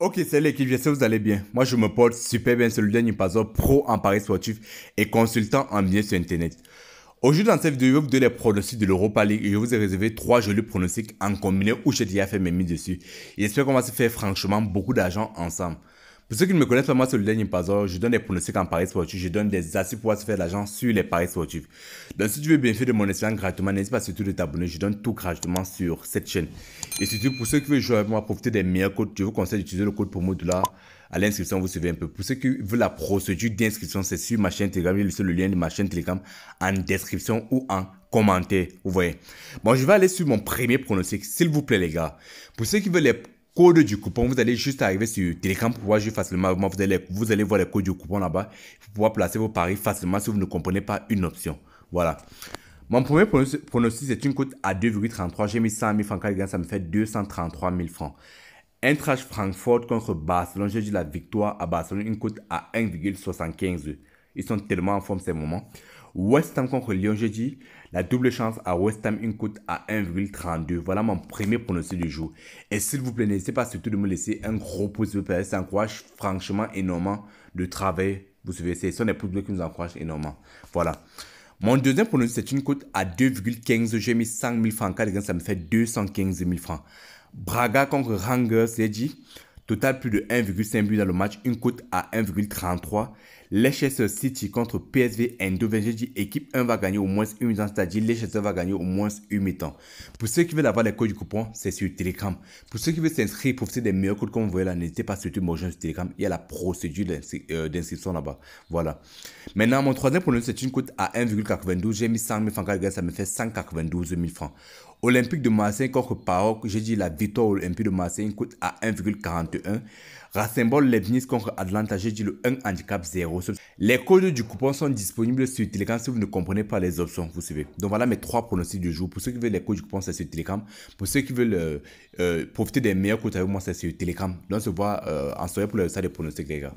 Ok, c'est l'équipe, j'espère que vous allez bien. Moi, je me porte super bien, c'est le dernier passeur pro en Paris sportif et consultant en bien sur Internet. Aujourd'hui, dans cette vidéo, je vous donner les pronostics de l'Europa League et je vous ai réservé trois jolis pronostics en combiné où j'ai déjà fait mes mises dessus. J'espère qu'on va se faire franchement beaucoup d'argent ensemble. Pour ceux qui ne me connaissent pas, moi, c'est le dernier Pazor. Je donne des pronostics en paris sportifs. Je donne des astuces pour se faire de l'argent sur les paris sportifs. Donc, si tu veux bénéficier de mon expérience gratuitement, n'hésite pas surtout de t'abonner. Je donne tout gratuitement sur cette chaîne. Et surtout, pour ceux qui veulent jouer avec moi, profiter des meilleurs codes, je vous conseille d'utiliser le code promo de à l'inscription, vous suivez un peu. Pour ceux qui veulent la procédure d'inscription, c'est sur ma chaîne Telegram. J'ai laissé le lien de ma chaîne Telegram en description ou en commentaire. Vous voyez. Bon, je vais aller sur mon premier pronostic, s'il vous plaît, les gars. Pour ceux qui veulent les code du coupon, vous allez juste arriver sur Telegram pour pouvoir jouer facilement. Vous allez, vous allez voir le code du coupon là-bas pour pouvoir placer vos paris facilement si vous ne comprenez pas une option. Voilà. Mon premier pronostic, c'est une cote à 2,33. J'ai mis 100 000 francs. Ça me fait 233 000 francs. Un trash Francfort contre Barcelone. J'ai dit la victoire à Barcelone. Une cote à 1,75. Ils sont tellement en forme ces moments. West Ham contre Lyon dit. La double chance à West Ham, une cote à 1,32. Voilà mon premier pronostic du jour. Et s'il vous plaît, n'hésitez pas surtout de me laisser un gros pouce bleu. Ça encourage franchement énormément de travail. Vous savez, ce sont des pouces bleus qui nous encouragent énormément. Voilà. Mon deuxième pronostic, c'est une cote à 2,15. J'ai mis 5 000 francs. ça me fait 215 000 francs. Braga contre Rangers, c'est dit. Total plus de 1,5 but dans le match. Une cote à 1,33. Chasseurs City contre PSV Eindhoven. J'ai dit équipe 1 va gagner au moins une mi-temps, c'est-à-dire Chasseurs va gagner au moins une mi Pour ceux qui veulent avoir les codes du coupon, c'est sur Telegram. Pour ceux qui veulent s'inscrire, profiter des meilleurs codes comme vous voyez là, n'hésitez pas surtout sur Telegram. Il y a la procédure euh, d'inscription là-bas. Voilà. Maintenant, mon troisième pronostic, c'est une cote à 1,92. J'ai mis 100 000 francs, ça me fait 192 000 francs. Olympique de Marseille contre paroque j'ai dit la victoire olympique de Marseille, une cote à 1,41 rassemble Leibniz contre Atlanta dit le 1 handicap 0. Les codes du coupon sont disponibles sur Telegram si vous ne comprenez pas les options. Vous suivez. Donc voilà mes trois pronostics du jour. Pour ceux qui veulent les codes du coupon, c'est sur Telegram. Pour ceux qui veulent euh, euh, profiter des meilleurs codes avec moi, c'est sur Telegram. Donc on se voit euh, en soirée pour le stade des pronostics, les gars.